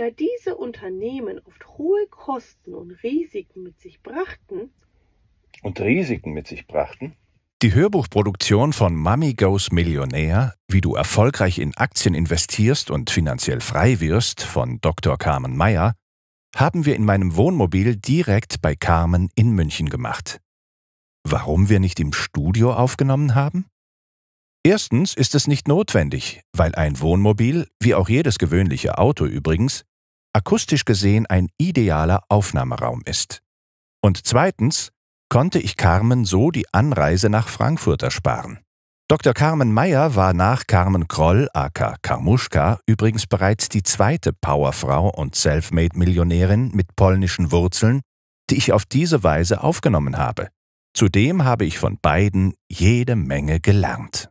Da diese Unternehmen oft hohe Kosten und Risiken mit sich brachten, und Risiken mit sich brachten, die Hörbuchproduktion von Mummy Goes Millionär, wie du erfolgreich in Aktien investierst und finanziell frei wirst von Dr. Carmen Meyer, haben wir in meinem Wohnmobil direkt bei Carmen in München gemacht. Warum wir nicht im Studio aufgenommen haben? Erstens ist es nicht notwendig, weil ein Wohnmobil, wie auch jedes gewöhnliche Auto übrigens, akustisch gesehen ein idealer Aufnahmeraum ist. Und zweitens konnte ich Carmen so die Anreise nach Frankfurt ersparen. Dr. Carmen Meyer war nach Carmen Kroll, aka Karmuschka, übrigens bereits die zweite Powerfrau und Selfmade-Millionärin mit polnischen Wurzeln, die ich auf diese Weise aufgenommen habe. Zudem habe ich von beiden jede Menge gelernt.